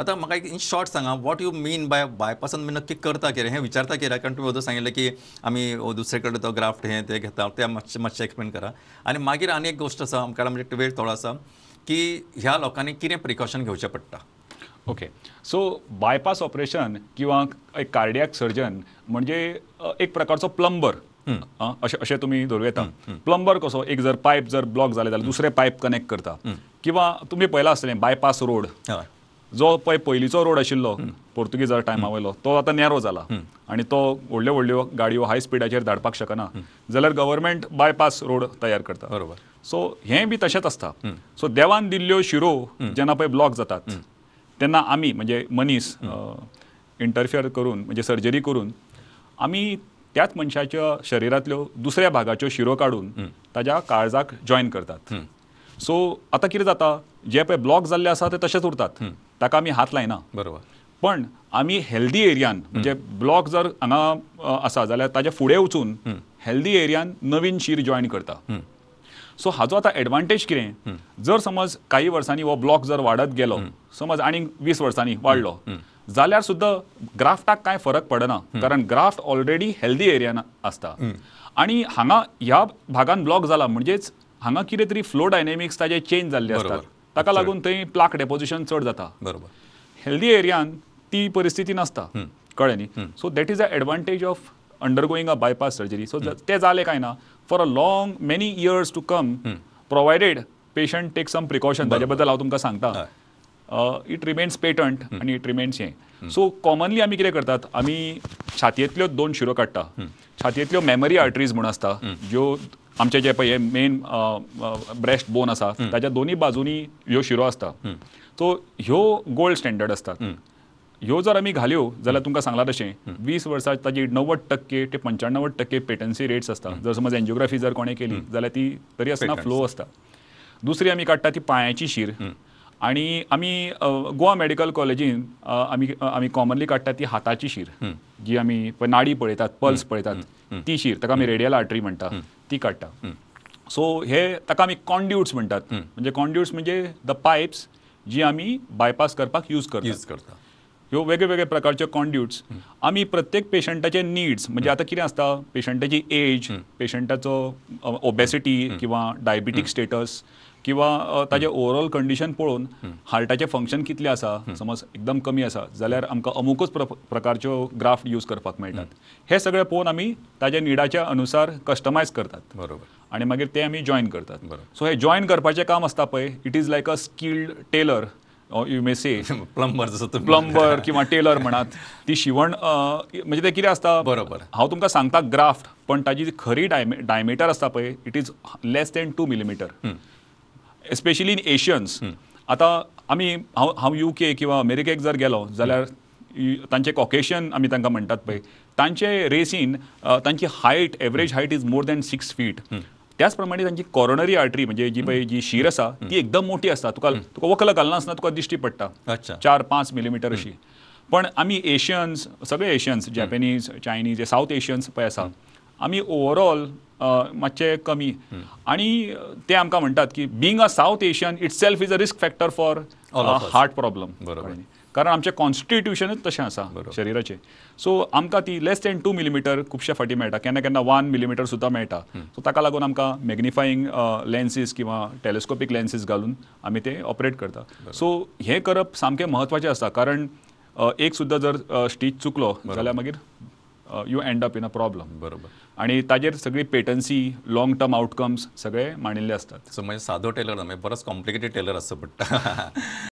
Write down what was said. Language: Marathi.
आता मला एक इन शॉर्ट सांगा वॉट यू मीन बाय बायपासान मी नक्की करता कितें हे विचारता कितें कारण अजून सांगिल्लें की आम्ही दुसरे तो ग्राफ्ट हे ते घेता ते मातशें मातशें एक्सप्लेन करा आणि मागीर आनी एक गोष्ट आसा आमकां म्हणजे वेळ थोडो आसा की ह्या लोकांनी कितें प्रिकॉशन घेऊचे पडटा ओके सो बायपास ऑपरेशन किंवा एक कार्डियाक सर्जन म्हणजे एक प्रकारचो प्लंबर असे असे तुमी धरूं येता प्लंबर कसो एक जर पाईप जर ब्लॉक झाले जाल्यार दुसरे पाईप कनेक्ट करता किंवा तुम्ही पहिला असले बायपास रोड जो पळय पयलींचो रोड आशिल्लो पोर्तुगेजा टायमा वयलो तो आतां नॅरो जाला आनी तो व्हडल्यो व्हडल्यो गाडयो हाय स्पिडाचेर धाडपाक शकना जाल्यार गव्हर्मेंट बायपास रोड तयार करता बरोबर सो हे बी तशेंच आसता सो देवान दिल्ल्यो शिरो जेन्ना पळय ब्लॉक जातात तेन्ना आमी म्हणजे मनीस इंटरफियर करून म्हणजे सर्जरी करून आमी त्याच मनशाच्या शरिरांतल्यो दुसऱ्या भागाच्यो शिरो काडून ताज्या काळजाक जॉयन करतात सो आतां कितें जाता जे पळय ब्लॉक जाल्ले आसा ते तशेंच उरतात ताका आमी हात लायना बरोबर पण आमी हेल्दी एरियान म्हणजे ब्लॉक जर हांगा आसा जाल्यार ताज्या फुडें वचून हेल्दी एरियान नवीन शीर जॉयन करता सो हाचो आतां एडवांटेज कितें जर समज काही वर्सांनी हो ब्लॉक जर वाडत गेलो समज आनीक वीस वर्सांनी वाडलो जाल्यार सुद्दां ग्राफ्टाक कांय फरक पडना कारण ग्राफ्ट ऑलरेडी हेल्दी एरियान आसता आणि हांगा ह्या भागान ब्लॉक जाला म्हणजेच हांगा कितें तरी फ्लो डायनेमिक्स ताजे चेंज जाल्ले आसतात ताका लागून थंय प्लाक डेपोजिशन चड जाता बरोबर हेल्दी एरियान ती परिस्थिती नासता कळ्ळें न्ही so that is a advantage of undergoing a bypass surgery so तें जालें काय ना for a long many years to come provided patient take some precaution ताजे बद्दल हांव तुमकां सांगता इट रिमेन्स पेटंट आनी इट रिमेन्स हें सो कॉमनली आमी कितें करतात आमी छातयेंतल्यो दोन शिरो काडटा छातयेंतल्यो मॅमरी आर्टरीज म्हूण आसता ज्यो आमचे जे पळय मेन ब्रेस्ट बोन असा त्याच्या दोन्ही बाजूनी ह्यो शिरो आसता सो ह्यो गोल्ड स्टँडर्ड असतात ह्यो जर आम्ही घाल्यो जाल्यार तुमकां सांगला तशें वीस वर्सां ताजी णव्वद टक्के ते पंच्याण्णव टक्के पेटन्सी रेट्स आसता जर समज एन्जिओग्राफी जर कोणें केली जाल्यार ती तरी आसतना फ्लो आसता दुसरी आमी काडटा ती पायाची शीर आणि आम्ही गोवा मेडिकल कॉलेजीन आम्ही आम्ही कॉमनली काडटात ती हाताची शीर जी आम्ही नाडी पळयतात पल्स पळयतात ती शीर ताका आमी रेडियल आर्टरी म्हणटा ती काडटा सो हे ताका आमी कॉन्ड्युट्स म्हणटात म्हणजे कॉन्ड्युट्स म्हणजे द पायप्स जी आमी बायपास करपाक यूज करता ह्यो वेगळे वेगळे प्रकारचे कॉन्ड्युट्स आमी प्रत्येक पेशंटाचे निड्स म्हणजे आतां कितें आसता पेशंटाची एज पेशंटाचो ओबेसिटी किंवा डायबिटीक स्टेटस किंवा ताजे ओवरऑल कंडिशन पळोवन हार्टाचे फंक्शन कितले आसा समज एकदम कमी आसा जाल्यार आमकां अमुकूच प्रकारच्यो ग्राफ्ट यूज करपाक मेळटात हे सगळे पळोवन आमी ताज्या निडाच्या अनुसार कस्टमायज करतात बरोबर आनी मागीर ते आमी जॉयन करतात सो हे जॉयन करपाचे काम आसता पळय it is like a skilled tailor you may say plumber जसो प्लंबर किंवा टेलर म्हणात ती शिवण म्हणजे ते कितें आसता बरोबर हांव तुमकां सांगता ग्राफ्ट पण ताजी खरी डायमीटर डायमेटर आसता पळय it is less than two millimetre especially in Asians आता आम्ही हांव हांव यू के किंवा अमेरिकेक जर गेलो जाल्यार तांचे कॉकेशन आमी तांकां म्हणटात पळय तांचे रेसीन तांची height average height is more than six feet त्याच प्रमाणे तांची कॉरोनरी आर्टरी म्हणजे जी hmm. पळय जी शीर आसा hmm. ती एकदम मोठी आसता तुका hmm. तुका वकल घालनासतना तुका दिश्टी पडटा चार पांच मिलीमिटर अशी पण आमी एशियन्स सगळे एशियन्स जॅपनीज चायनीज हे सावथ एशियन्स पळय आसा आमी ओवरऑल मातशें कमी आनी ते आमकां म्हणटात की being a south Asian itself is a risk factor for heart problem कारण आमचें कॉन्स्टिट्युशनच तशें आसा शरिराचें सो आमकां ती लेस दॅन टू मिलीमीटर खुबशे फाटी मेळटा केन्ना केन्ना वन मिलीमिटर सुद्दां मेळटा सो ताका लागून आमकां मॅग्निफायींग लेन्सीस किंवा टॅलिस्कोपीक लेन्सीस घालून आमी ते ऑपरेट करता सो हें करप सामकें म्हत्वाचें आसता कारण एक सुद्दां जर स्टीच चुकलो जाल्यार मागीर you end up in a problem बरोबर आणि ताजेर सगळी पेटन्सी लाँग टर्म आउटकम्स सगळे मांडिल्ले असतात सो म्हणजे साधो टेलर ना बरोच कॉम्प्लिकेटेड टेलर असतं पडटा